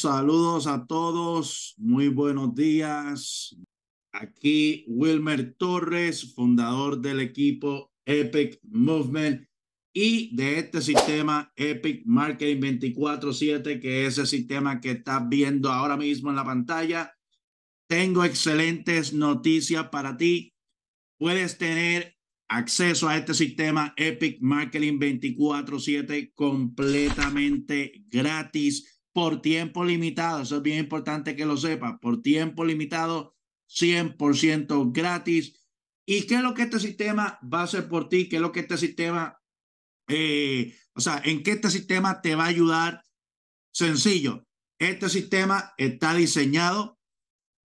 saludos a todos. Muy buenos días. Aquí Wilmer Torres, fundador del equipo Epic Movement y de este sistema Epic Marketing 24/7, que es el sistema que estás viendo ahora mismo en la pantalla. Tengo excelentes noticias para ti. Puedes tener acceso a este sistema Epic Marketing 24/7 completamente gratis por tiempo limitado. Eso es bien importante que lo sepas. Por tiempo limitado, 100% gratis. ¿Y qué es lo que este sistema va a hacer por ti? ¿Qué es lo que este sistema, eh, o sea, en qué este sistema te va a ayudar? Sencillo, este sistema está diseñado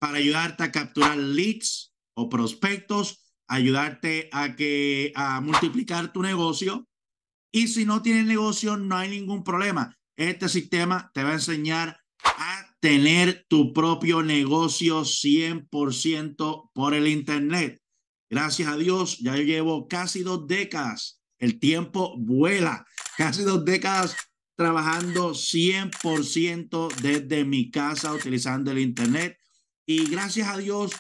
para ayudarte a capturar leads o prospectos, ayudarte a que a multiplicar tu negocio. Y si no tienes negocio, no hay ningún problema. Este sistema te va a enseñar a tener tu propio negocio 100% por el Internet. Gracias a Dios, ya llevo casi dos décadas. El tiempo vuela. Casi dos décadas trabajando 100% desde mi casa utilizando el Internet. Y gracias a Dios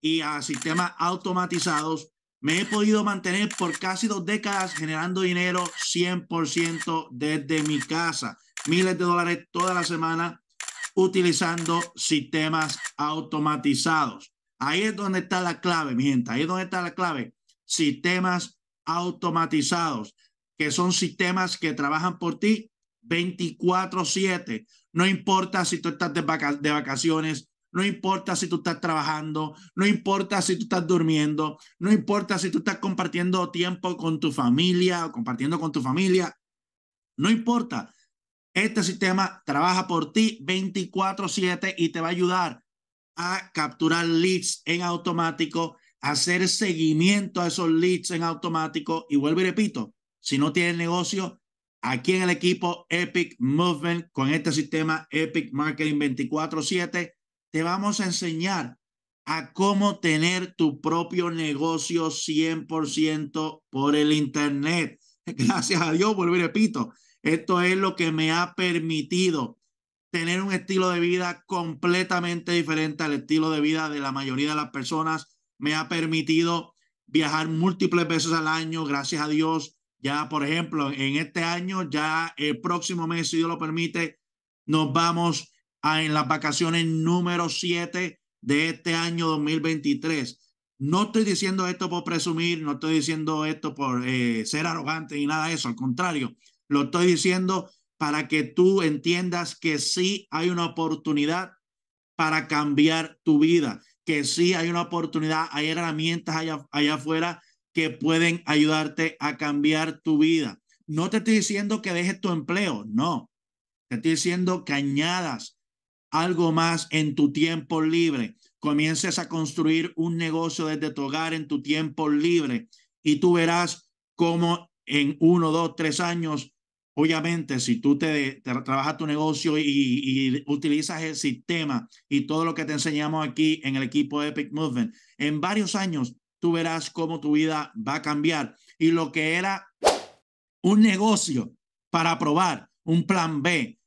y a sistemas automatizados, me he podido mantener por casi dos décadas generando dinero 100% desde mi casa miles de dólares toda la semana utilizando sistemas automatizados. Ahí es donde está la clave, mi gente. Ahí es donde está la clave. Sistemas automatizados, que son sistemas que trabajan por ti 24/7. No importa si tú estás de, vacaciones, no importa si tú estás trabajando, no importa si tú estás durmiendo, no importa si tú estás compartiendo tiempo con tu familia o compartiendo con tu familia, no importa. Este sistema trabaja por ti 24/7 y te va a ayudar a capturar leads en automático, hacer seguimiento a esos leads en automático. Y vuelvo y repito, si no tienes negocio, aquí en el equipo Epic Movement con este sistema Epic Marketing 24/7, te vamos a enseñar a cómo tener tu propio negocio 100% por el Internet. Gracias a Dios, vuelvo y repito, esto es lo que me ha permitido tener un estilo de vida completamente diferente al estilo de vida de la mayoría de las personas. Me ha permitido viajar múltiples veces al año, gracias a Dios. Ya, por ejemplo, en este año, ya el próximo mes, si Dios lo permite, nos vamos a en las vacaciones número 7 de este año 2023. No estoy diciendo esto por presumir, no estoy diciendo esto por eh, ser arrogante ni nada de eso, al contrario, lo estoy diciendo para que tú entiendas que sí hay una oportunidad para cambiar tu vida, que sí hay una oportunidad, hay herramientas allá, allá afuera que pueden ayudarte a cambiar tu vida. No te estoy diciendo que dejes tu empleo, no. Te estoy diciendo que añadas algo más en tu tiempo libre. Comiences a construir un negocio desde tu hogar en tu tiempo libre y tú verás cómo en uno, dos, tres años Obviamente, si tú te, trabajas tu negocio y, utilizas el sistema y todo lo que te enseñamos aquí en el equipo de Epic Movement, en varios años tú verás cómo tu vida va a cambiar. Y lo que era un negocio para probar un plan B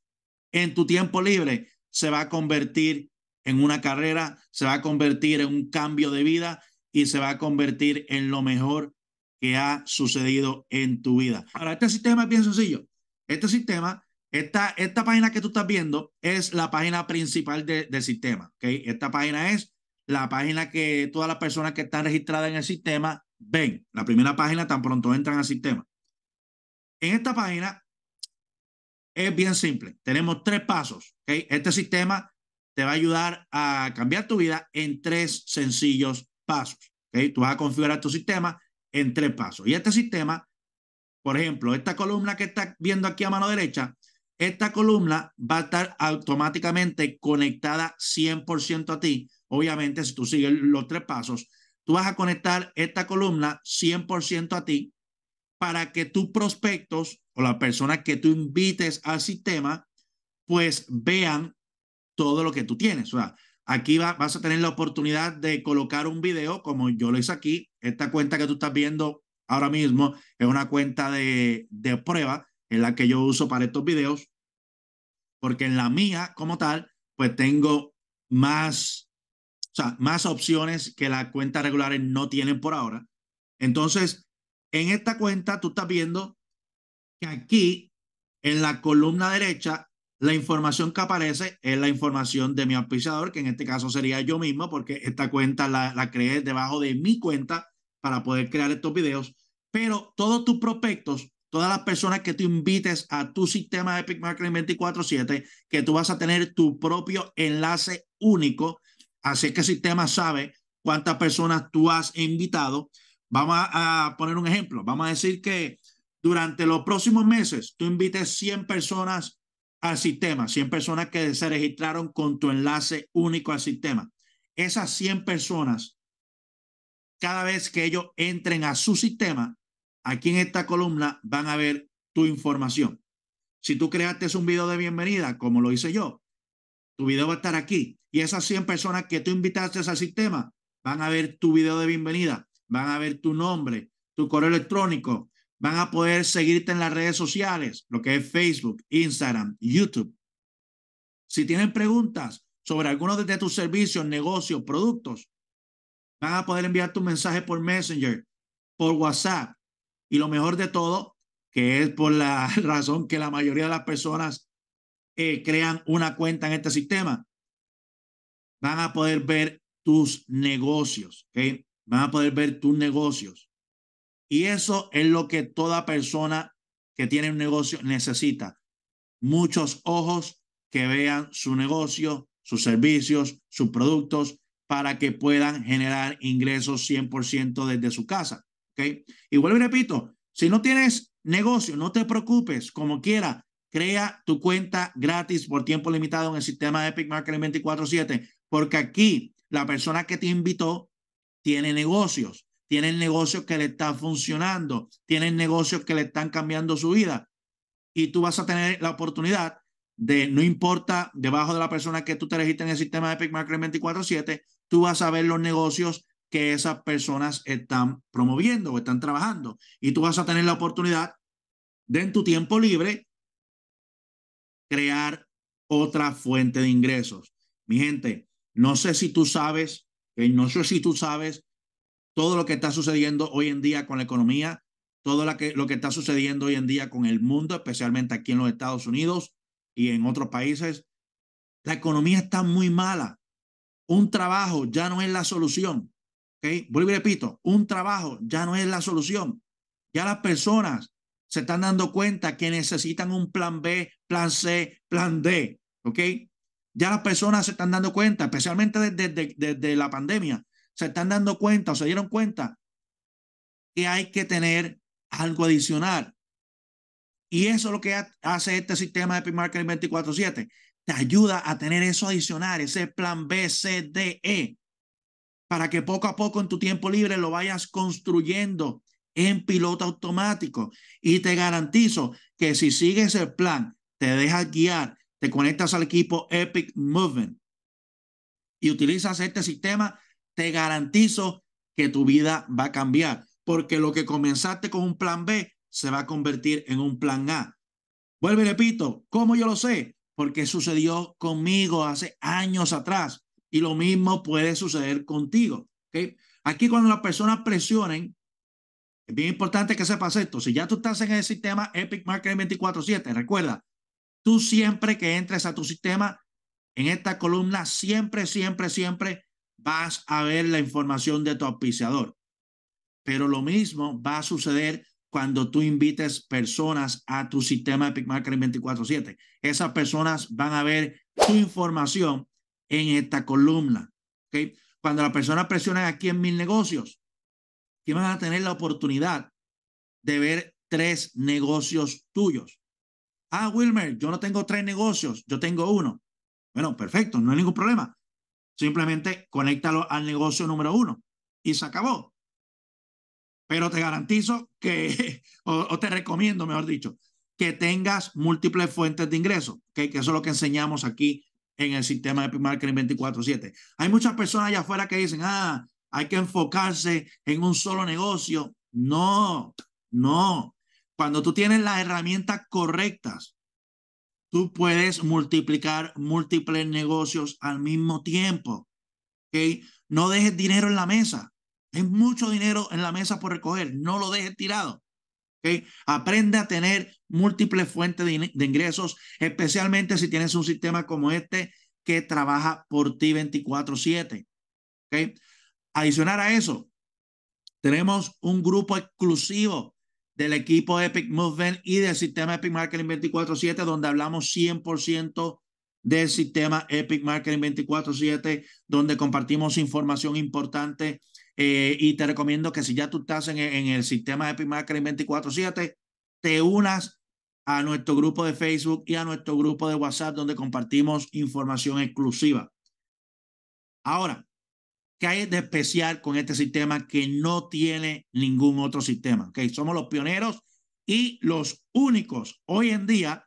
en tu tiempo libre se va a convertir en una carrera, se va a convertir en un cambio de vida y se va a convertir en lo mejor que ha sucedido en tu vida. Ahora, este sistema es bien sencillo. Este sistema, esta, esta página que tú estás viendo es la página principal de, del sistema. ¿okay? Esta página es la página que todas las personas que están registradas en el sistema ven. La primera página tan pronto entran al sistema. En esta página es bien simple. Tenemos tres pasos. ¿okay? Este sistema te va a ayudar a cambiar tu vida en tres sencillos pasos. ¿okay? Tú vas a configurar tu sistema en tres pasos. Y este sistema por ejemplo, esta columna que estás viendo aquí a mano derecha, esta columna va a estar automáticamente conectada 100% a ti. Obviamente, si tú sigues los tres pasos, tú vas a conectar esta columna 100% a ti para que tus prospectos o las personas que tú invites al sistema, pues vean todo lo que tú tienes. O sea, aquí vas a tener la oportunidad de colocar un video, como yo lo hice aquí. Esta cuenta que tú estás viendo ahora mismo es una cuenta de, prueba en la que yo uso para estos videos, porque en la mía como tal, pues tengo más, o sea, más opciones que las cuentas regulares no tienen por ahora. Entonces, en esta cuenta tú estás viendo que aquí en la columna derecha, la información que aparece es la información de mi auspiciador, que en este caso sería yo mismo, porque esta cuenta la, la creé debajo de mi cuenta para poder crear estos videos, pero todos tus prospectos, todas las personas que tú invites a tu sistema de Epic Marketing 24/7, que tú vas a tener tu propio enlace único, así que el sistema sabe cuántas personas tú has invitado. Vamos a poner un ejemplo, vamos a decir que durante los próximos meses tú invites 100 personas al sistema, 100 personas que se registraron con tu enlace único al sistema. Esas 100 personas cada vez que ellos entren a su sistema, aquí en esta columna van a ver tu información. Si tú creaste un video de bienvenida, como lo hice yo, tu video va a estar aquí. Y esas 100 personas que tú invitaste al sistema van a ver tu video de bienvenida, van a ver tu nombre, tu correo electrónico, van a poder seguirte en las redes sociales, lo que es Facebook, Instagram, YouTube. Si tienen preguntas sobre algunos de tus servicios, negocios, productos, Van a poder enviar tu mensaje por Messenger, por WhatsApp y lo mejor de todo, que es por la razón que la mayoría de las personas eh, crean una cuenta en este sistema, van a poder ver tus negocios, Van a poder ver tus negocios. Y eso es lo que toda persona que tiene un negocio necesita. Muchos ojos que vean su negocio, sus servicios, sus productos, para que puedan generar ingresos 100% desde su casa. Y vuelvo y repito, si no tienes negocio, no te preocupes, como quiera, crea tu cuenta gratis por tiempo limitado en el sistema de Epic Marketing 24/7, porque aquí la persona que te invitó tiene negocios, tiene negocios que le están funcionando, tiene negocios que le están cambiando su vida. Y tú vas a tener la oportunidad de no importa debajo de la persona que tú te registres en el sistema de Epic Market 24/7, tú vas a ver los negocios que esas personas están promoviendo o están trabajando y tú vas a tener la oportunidad de en tu tiempo libre crear otra fuente de ingresos. Mi gente, no sé si tú sabes, eh, no sé si tú sabes todo lo que está sucediendo hoy en día con la economía, todo lo que está sucediendo hoy en día con el mundo, especialmente aquí en los Estados Unidos y en otros países, la economía está muy mala. Un trabajo ya no es la solución. ¿okay? Vuelvo y repito, un trabajo ya no es la solución. Ya las personas se están dando cuenta que necesitan un plan B, plan C, plan D. okay Ya las personas se están dando cuenta, especialmente desde, desde, desde la pandemia, se están dando cuenta o se dieron cuenta que hay que tener algo adicional. Y eso es lo que hace este sistema de marketing 24/7. Te ayuda a tener eso adicional, ese plan B, C, D, E, para que poco a poco en tu tiempo libre lo vayas construyendo en piloto automático. Y te garantizo que si sigues el plan, te dejas guiar, te conectas al equipo Epic Movement y utilizas este sistema, te garantizo que tu vida va a cambiar, porque lo que comenzaste con un plan B se va a convertir en un plan A. Vuelve, y repito, ¿cómo yo lo sé? Porque sucedió conmigo hace años atrás y lo mismo puede suceder contigo. ¿okay? Aquí cuando las personas presionen, es bien importante que sepas esto. Si ya tú estás en el sistema Epic Marketing 24/7, recuerda, tú siempre que entres a tu sistema, en esta columna, siempre, siempre, siempre vas a ver la información de tu auspiciador. Pero lo mismo va a suceder cuando tú invites personas a tu sistema de Epic Marketing 24/7. Esas personas van a ver tu información en esta columna. ¿okay? Cuando la persona presiona aquí en mil negocios, que van a tener la oportunidad de ver tres negocios tuyos. Ah, Wilmer, yo no tengo tres negocios, yo tengo uno. Bueno, perfecto, no hay ningún problema. Simplemente conéctalo al negocio número uno y se acabó pero te garantizo que, o, te recomiendo, mejor dicho, que tengas múltiples fuentes de ingresos, que eso es lo que enseñamos aquí en el sistema de marketing 24/7. Hay muchas personas allá afuera que dicen, ah, hay que enfocarse en un solo negocio. No, no. Cuando tú tienes las herramientas correctas, tú puedes multiplicar múltiples negocios al mismo tiempo. ¿okay? No dejes dinero en la mesa. Es mucho dinero en la mesa por recoger, no lo dejes tirado. ¿okay? Aprende a tener múltiples fuentes de, ingresos, especialmente si tienes un sistema como este que trabaja por ti 24/7. ¿okay? adicionar a eso, tenemos un grupo exclusivo del equipo Epic Movement y del sistema Epic Marketing 24/7 donde hablamos 100% del sistema Epic Marketing 24/7, donde compartimos información importante eh, y te recomiendo que si ya tú estás en, el sistema Epic Marketing 24/7, te unas a nuestro grupo de Facebook y a nuestro grupo de WhatsApp, donde compartimos información exclusiva. Ahora, ¿qué hay de especial con este sistema que no tiene ningún otro sistema? ¿Okay? Somos los pioneros y los únicos hoy en día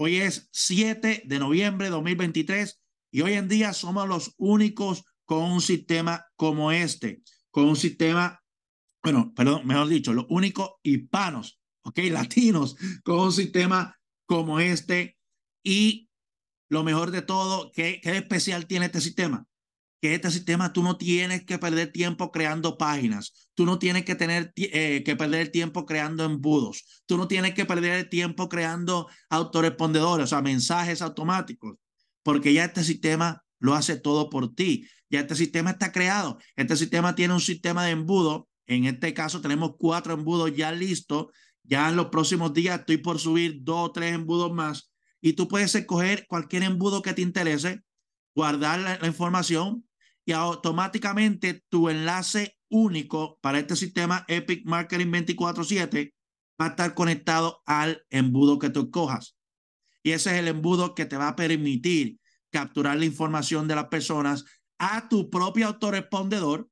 Hoy es 7 de noviembre de 2023 y hoy en día somos los únicos con un sistema como este, con un sistema, bueno, perdón, mejor dicho, los únicos hispanos, ok, latinos, con un sistema como este. Y lo mejor de todo, ¿qué, qué especial tiene este sistema? que este sistema tú no tienes que perder tiempo creando páginas, tú no tienes que tener eh, que perder tiempo creando embudos, tú no tienes que perder tiempo creando autorespondedores, o sea, mensajes automáticos, porque ya este sistema lo hace todo por ti. Ya este sistema está creado. Este sistema tiene un sistema de embudo. En este caso tenemos cuatro embudos ya listos. Ya en los próximos días estoy por subir dos o tres embudos más. Y tú puedes escoger cualquier embudo que te interese, guardar la información, y automáticamente tu enlace único para este sistema Epic Marketing 24/7 va a estar conectado al embudo que tú escojas. Y ese es el embudo que te va a permitir capturar la información de las personas a tu propio autorespondedor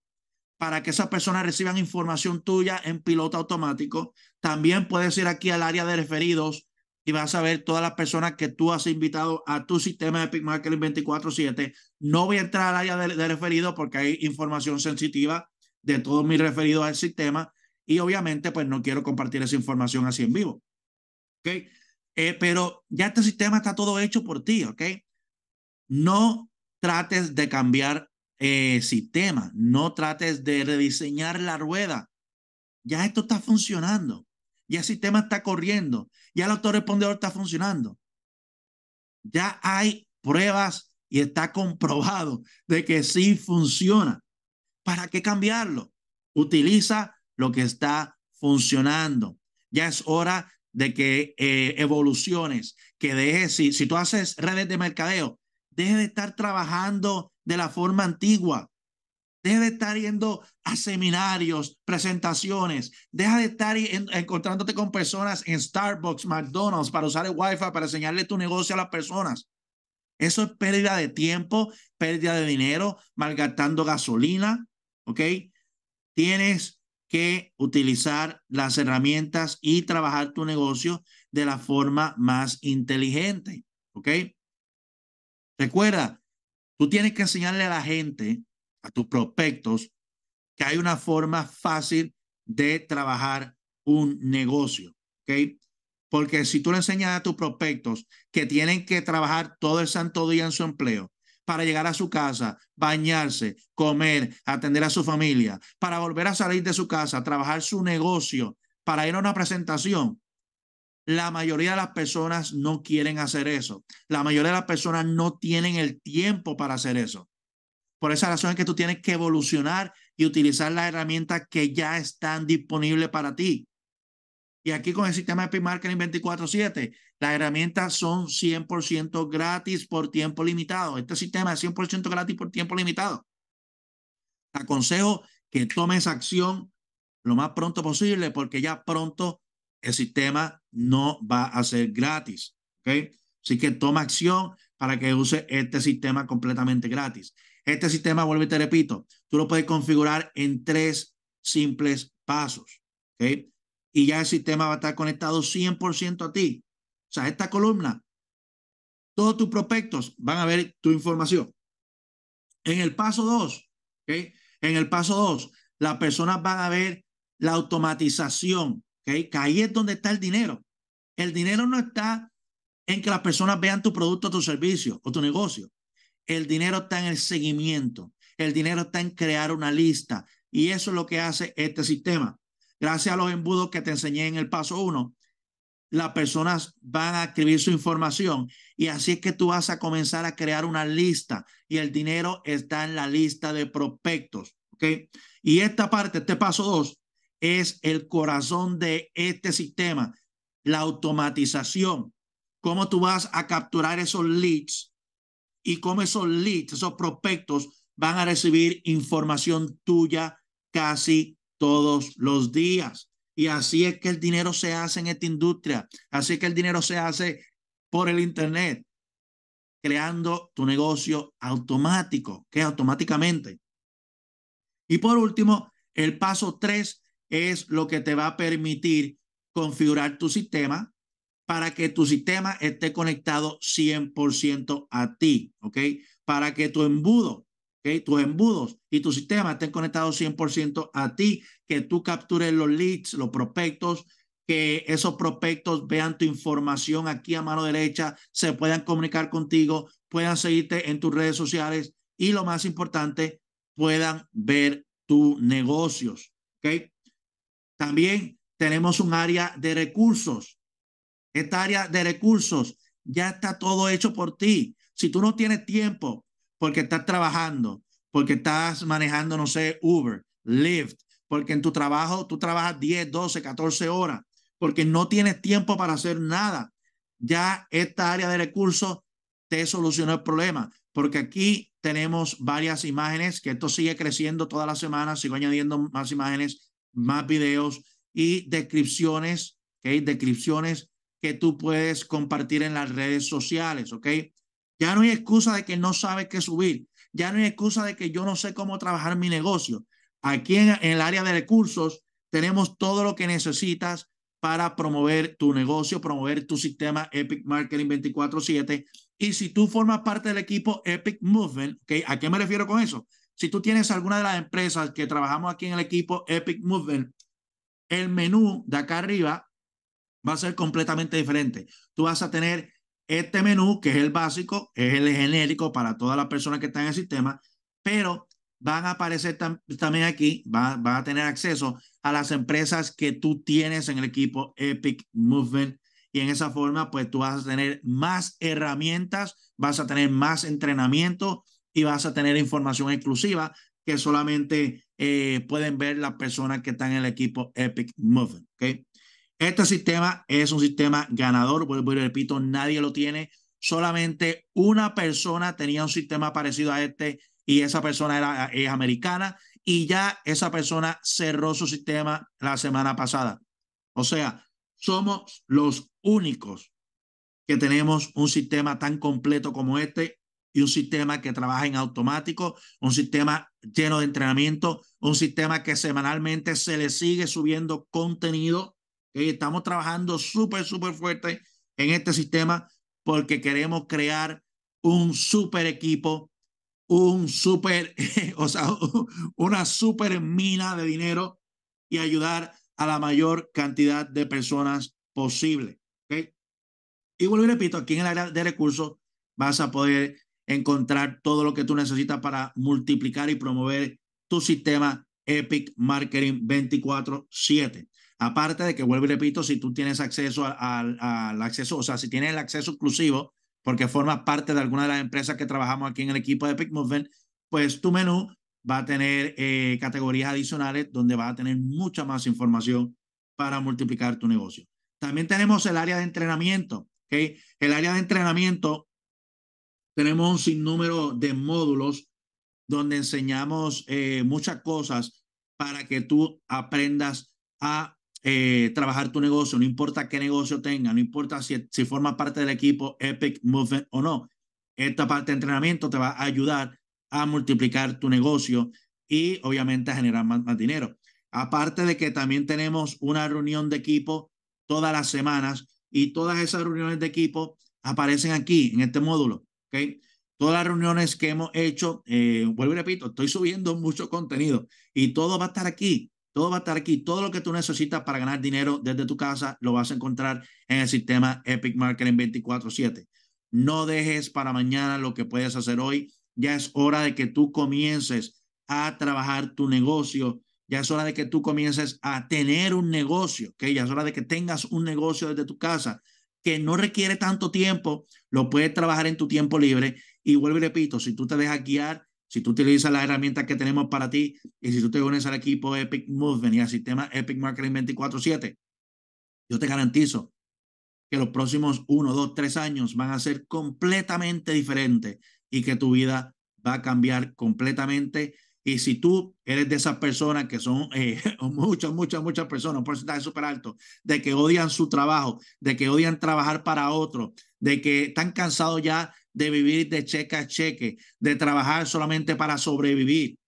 para que esas personas reciban información tuya en piloto automático. También puedes ir aquí al área de referidos y vas a ver todas las personas que tú has invitado a tu sistema de Epic Marketing 24-7. No voy a entrar al área de, de referidos porque hay información sensitiva de todos mis referidos al sistema y obviamente pues no quiero compartir esa información así en vivo. Eh, pero ya este sistema está todo hecho por ti, No trates de cambiar eh, sistema, no trates de rediseñar la rueda. Ya esto está funcionando, ya el sistema está corriendo, ya el respondedor está funcionando. Ya hay pruebas y está comprobado de que sí funciona. ¿Para qué cambiarlo? Utiliza lo que está funcionando. Ya es hora de que eh, evoluciones, que dejes, si, si tú haces redes de mercadeo, deje de estar trabajando de la forma antigua. Deja de estar yendo a seminarios, presentaciones. Deja de estar encontrándote con personas en Starbucks, McDonald's para usar el Wi-Fi, para enseñarle tu negocio a las personas. Eso es pérdida de tiempo, pérdida de dinero, malgastando gasolina. ¿Ok? Tienes que utilizar las herramientas y trabajar tu negocio de la forma más inteligente. ¿Ok? Recuerda, tú tienes que enseñarle a la gente a tus prospectos que hay una forma fácil de trabajar un negocio, ¿ok? Porque si tú le enseñas a tus prospectos que tienen que trabajar todo el santo día en su empleo para llegar a su casa, bañarse, comer, atender a su familia, para volver a salir de su casa, trabajar su negocio, para ir a una presentación, la mayoría de las personas no quieren hacer eso. La mayoría de las personas no tienen el tiempo para hacer eso. Por esa razón es que tú tienes que evolucionar y utilizar las herramientas que ya están disponibles para ti. Y aquí con el sistema de P-Marketing 24-7, las herramientas son 100% gratis por tiempo limitado. Este sistema es 100% gratis por tiempo limitado. Te aconsejo que tomes acción lo más pronto posible porque ya pronto el sistema no va a ser gratis. ¿okay? Así que toma acción para que use este sistema completamente gratis. Este sistema, vuelvo y te repito, tú lo puedes configurar en tres simples pasos. Y ya el sistema va a estar conectado 100% a ti. O sea, esta columna, todos tus prospectos van a ver tu información. En el paso 2, ¿okay? en el paso 2, las personas van a ver la automatización, ¿okay? que ahí es donde está el dinero. El dinero no está en que las personas vean tu producto, tu servicio o tu negocio. El dinero está en el seguimiento, el dinero está en crear una lista y eso es lo que hace este sistema. Gracias a los embudos que te enseñé en el paso uno, las personas van a escribir su información y así es que tú vas a comenzar a crear una lista y el dinero está en la lista de prospectos. Y esta parte, este paso dos, es el corazón de este sistema, la automatización. Cómo tú vas a capturar esos leads y cómo esos leads, esos prospectos van a recibir información tuya casi todos los días. Y así es que el dinero se hace en esta industria. Así es que el dinero se hace por el Internet, creando tu negocio automático, que automáticamente. Y por último, el paso tres es lo que te va a permitir configurar tu sistema para que tu sistema esté conectado 100% a ti, ¿ok? Para que tu embudo, ¿ok? Tus embudos y tu sistema estén conectados 100% a ti, que tú captures los leads, los prospectos, que esos prospectos vean tu información aquí a mano derecha, se puedan comunicar contigo, puedan seguirte en tus redes sociales y lo más importante, puedan ver tus negocios, ¿ok? También tenemos un área de recursos esta área de recursos ya está todo hecho por ti. Si tú no tienes tiempo porque estás trabajando, porque estás manejando, no sé, Uber, Lyft, porque en tu trabajo tú trabajas 10, 12, 14 horas, porque no tienes tiempo para hacer nada, ya esta área de recursos te solucionó el problema, porque aquí tenemos varias imágenes, que esto sigue creciendo toda la semana, sigo añadiendo más imágenes, más videos y descripciones, ¿ok? Descripciones tú puedes compartir en las redes sociales, ¿ok? Ya no hay excusa de que no sabes qué subir, ya no hay excusa de que yo no sé cómo trabajar mi negocio. Aquí en, el área de recursos tenemos todo lo que necesitas para promover tu negocio, promover tu sistema Epic Marketing 24/7. Y si tú formas parte del equipo Epic Movement, Ok ¿a qué me refiero con eso? Si tú tienes alguna de las empresas que trabajamos aquí en el equipo Epic Movement, el menú de acá arriba va a ser completamente diferente. Tú vas a tener este menú, que es el básico, es el genérico para todas las personas que están en el sistema, pero van a aparecer también aquí, van a tener acceso a las empresas que tú tienes en el equipo Epic Movement. Y en esa forma, pues tú vas a tener más herramientas, vas a tener más entrenamiento y vas a tener información exclusiva que solamente eh, pueden ver las personas que están en el equipo Epic Movement. ¿okay? Este sistema es un sistema ganador, vuelvo repito, nadie lo tiene. Solamente una persona tenía un sistema parecido a este y esa persona era, es americana y ya esa persona cerró su sistema la semana pasada. O sea, somos los únicos que tenemos un sistema tan completo como este y un sistema que trabaja en automático, un sistema lleno de entrenamiento, un sistema que semanalmente se le sigue subiendo contenido eh, estamos trabajando súper, súper fuerte en este sistema porque queremos crear un súper equipo, un super, una súper mina de dinero y ayudar a la mayor cantidad de personas posible. Y vuelvo y repito, aquí en el área de recursos vas a poder encontrar todo lo que tú necesitas para multiplicar y promover tu sistema Epic Marketing 24/7. Aparte de que, vuelvo y repito, si tú tienes acceso al acceso, o sea, si tienes el acceso exclusivo, porque formas parte de alguna de las empresas que trabajamos aquí en el equipo de Epic Movement, pues tu menú va a tener eh, categorías adicionales donde va a tener mucha más información para multiplicar tu negocio. También tenemos el área de entrenamiento. ¿okay? El área de entrenamiento, tenemos un sinnúmero de módulos donde enseñamos eh, muchas cosas para que tú aprendas a eh, trabajar tu negocio, no importa qué negocio tenga, no importa si, si formas parte del equipo Epic Movement o no. Esta parte de entrenamiento te va a ayudar a multiplicar tu negocio y obviamente a generar más, dinero. Aparte de que también tenemos una reunión de equipo todas las semanas y todas esas reuniones de equipo aparecen aquí en este módulo. ¿okay? Todas las reuniones que hemos hecho, eh, vuelvo y repito, estoy subiendo mucho contenido y todo va a estar aquí todo va a estar aquí. Todo lo que tú necesitas para ganar dinero desde tu casa lo vas a encontrar en el sistema Epic Marketing 24/7. No dejes para mañana lo que puedes hacer hoy. Ya es hora de que tú comiences a trabajar tu negocio. Ya es hora de que tú comiences a tener un negocio. que Ya es hora de que tengas un negocio desde tu casa que no requiere tanto tiempo. Lo puedes trabajar en tu tiempo libre. Y vuelvo y repito, si tú te dejas guiar si tú utilizas las herramientas que tenemos para ti y si tú te unes al equipo Epic Movement y al sistema Epic Marketing 24-7, yo te garantizo que los próximos uno, dos, tres años van a ser completamente diferentes y que tu vida va a cambiar completamente. Y si tú eres de esas personas que son eh, muchas, muchas, muchas personas, un porcentaje súper alto, de que odian su trabajo, de que odian trabajar para otro, de que están cansados ya de vivir de cheque a cheque, de trabajar solamente para sobrevivir.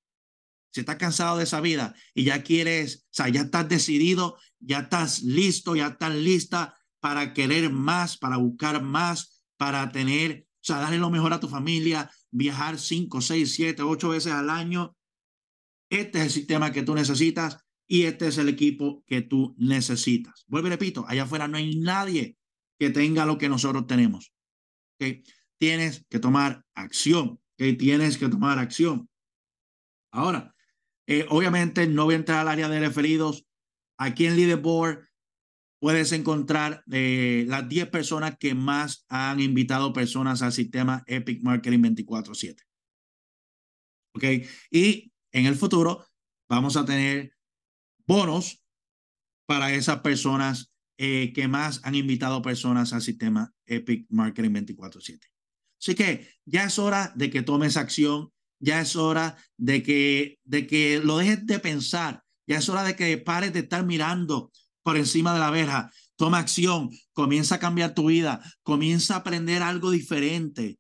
Si estás cansado de esa vida y ya quieres, o sea, ya estás decidido, ya estás listo, ya estás lista para querer más, para buscar más, para tener, o sea, darle lo mejor a tu familia, viajar cinco, seis, siete, ocho veces al año. Este es el sistema que tú necesitas y este es el equipo que tú necesitas. Vuelvo y repito, allá afuera no hay nadie que tenga lo que nosotros tenemos. ¿okay? tienes que tomar acción, tienes que tomar acción. Ahora, eh, obviamente no voy a entrar al área de referidos. Aquí en Leaderboard puedes encontrar eh, las 10 personas que más han invitado personas al sistema Epic Marketing 24/7. ¿Ok? Y en el futuro vamos a tener bonos para esas personas eh, que más han invitado personas al sistema Epic Marketing 24/7. Así que ya es hora de que tomes acción, ya es hora de que, de que lo dejes de pensar, ya es hora de que pares de estar mirando por encima de la verja. Toma acción, comienza a cambiar tu vida, comienza a aprender algo diferente.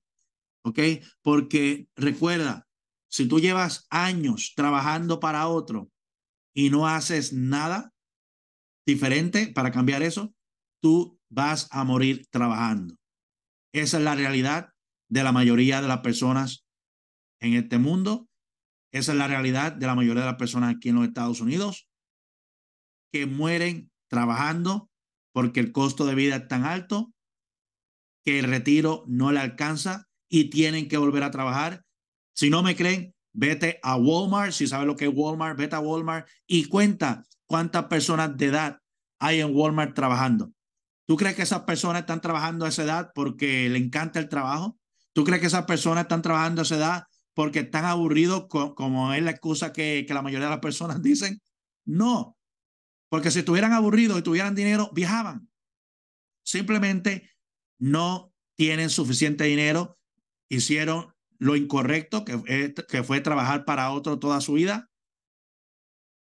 ¿Ok? Porque recuerda, si tú llevas años trabajando para otro y no haces nada diferente para cambiar eso, tú vas a morir trabajando. Esa es la realidad de la mayoría de las personas en este mundo. Esa es la realidad de la mayoría de las personas aquí en los Estados Unidos, que mueren trabajando porque el costo de vida es tan alto que el retiro no le alcanza y tienen que volver a trabajar. Si no me creen, vete a Walmart, si sabes lo que es Walmart, vete a Walmart y cuenta cuántas personas de edad hay en Walmart trabajando. ¿Tú crees que esas personas están trabajando a esa edad porque le encanta el trabajo? ¿Tú crees que esas personas están trabajando a esa edad porque están aburridos, como es la excusa que, la mayoría de las personas dicen? No, porque si estuvieran aburridos y tuvieran dinero, viajaban. Simplemente no tienen suficiente dinero, hicieron lo incorrecto, que, que fue trabajar para otro toda su vida,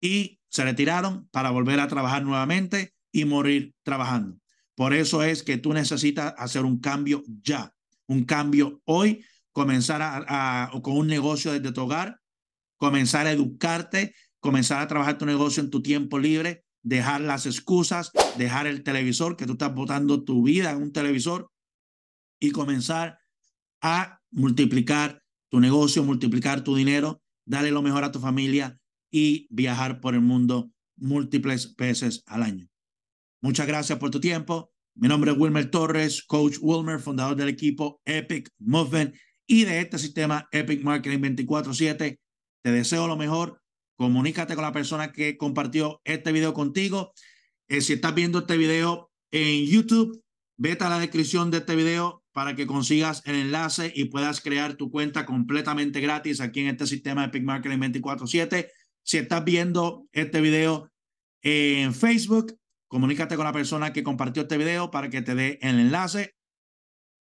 y se retiraron para volver a trabajar nuevamente y morir trabajando. Por eso es que tú necesitas hacer un cambio ya un cambio hoy, comenzar a, con un negocio desde tu hogar, comenzar a educarte, comenzar a trabajar tu negocio en tu tiempo libre, dejar las excusas, dejar el televisor, que tú estás botando tu vida en un televisor y comenzar a multiplicar tu negocio, multiplicar tu dinero, darle lo mejor a tu familia y viajar por el mundo múltiples veces al año. Muchas gracias por tu tiempo. Mi nombre es Wilmer Torres, coach Wilmer, fundador del equipo Epic Movement y de este sistema Epic Marketing 24/7. Te deseo lo mejor. Comunícate con la persona que compartió este video contigo. Eh, si estás viendo este video en YouTube, vete a la descripción de este video para que consigas el enlace y puedas crear tu cuenta completamente gratis aquí en este sistema Epic Marketing 24/7. Si estás viendo este video en Facebook, Comunícate con la persona que compartió este video para que te dé el enlace.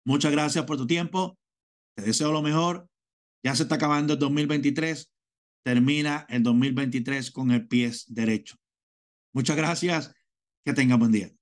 Muchas gracias por tu tiempo. Te deseo lo mejor. Ya se está acabando el 2023. Termina el 2023 con el pie derecho. Muchas gracias. Que tenga buen día.